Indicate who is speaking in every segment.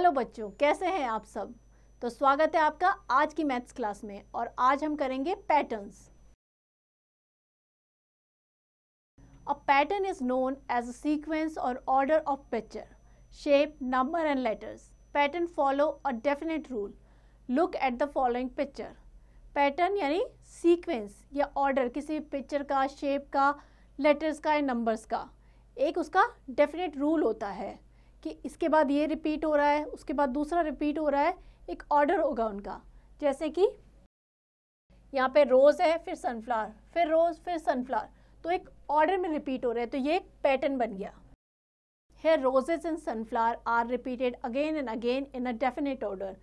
Speaker 1: hello बच्चों कैसे हैं आप सब तो स्वागत है आपका आज की मैथ्स क्लास में और आज हम करेंगे patterns a pattern is known as a sequence और order of picture shape number and letters pattern follow a definite rule look at the following picture pattern यानी सीक्वेंस या ऑर्डर किसी पिक्चर का शेप का लेटर्स का या numbers का एक उसका डेफिनेट रूल होता है कि इसके बाद ये रिपीट हो रहा है उसके बाद दूसरा रिपीट हो रहा है एक ऑर्डर होगा उनका जैसे कि यहाँ पे रोज़ है फिर सनफ्लावर फिर रोज़ फिर सनफ्लावर तो एक ऑर्डर में रिपीट हो रहा है तो ये एक पैटर्न बन गया है roses in sunflower are repeated again and again in a definite order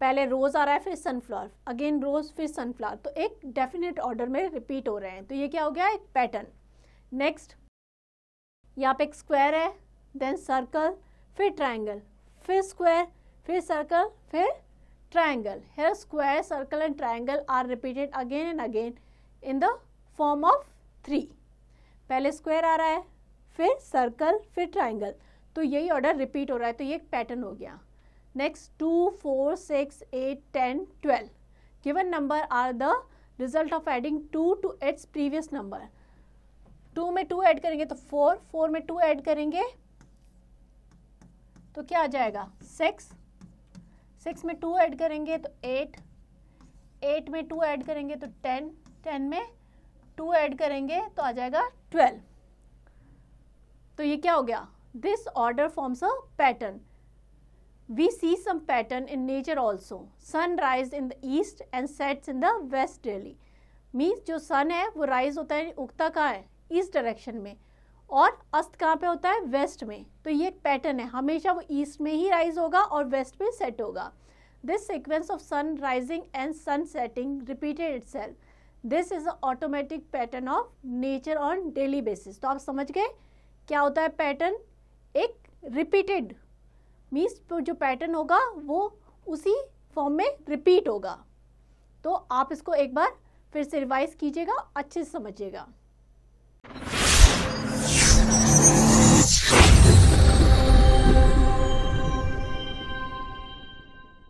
Speaker 1: पहले रोज़ आ रहा है फिर सनफ्लावर अगेन रोज़ फिर सनफ्लावर तो एक डेफिनेट ऑर्डर में रिपीट हो रहे हैं तो ये क्या हो गया एक पैटर्न नेक्स्ट यहाँ पे एक स्क्वायर है देन सर्कल फिर ट्राइंगल फिर स्क्वायर फिर सर्कल फिर triangle here square circle and triangle are repeated again and again in the form of three पहले स्क्वायर आ रहा है फिर सर्कल फिर ट्राइंगल तो यही ऑर्डर रिपीट हो रहा है तो ये एक पैटर्न हो गया next two four six eight ten twelve given number are the result of adding two to its previous number two में टू ऐड करेंगे तो फोर फोर में टू ऐड करेंगे तो क्या आ जाएगा सिक्स सिक्स में टू ऐड करेंगे तो एट एट में टू ऐड करेंगे तो टेन टेन में टू ऐड करेंगे तो आ जाएगा ट्वेल्व तो ये क्या हो गया this order forms a pattern we see some pattern in nature also sun rise in the east and sets in the west daily means जो सन है वो राइज होता है उगता कहाँ है ईस्ट डायरेक्शन में और अस्त कहाँ पे होता है वेस्ट में तो ये एक पैटर्न है हमेशा वो ईस्ट में ही राइज होगा और वेस्ट में सेट होगा this sequence of sun rising and sun setting repeated it this is automatic pattern of nature on daily basis तो आप समझ गए क्या होता है पैटर्न एक रिपीटेड मीन्स जो पैटर्न होगा वो उसी फॉर्म में रिपीट होगा तो आप इसको एक बार फिर से रिवाइज कीजिएगा अच्छे से समझिएगा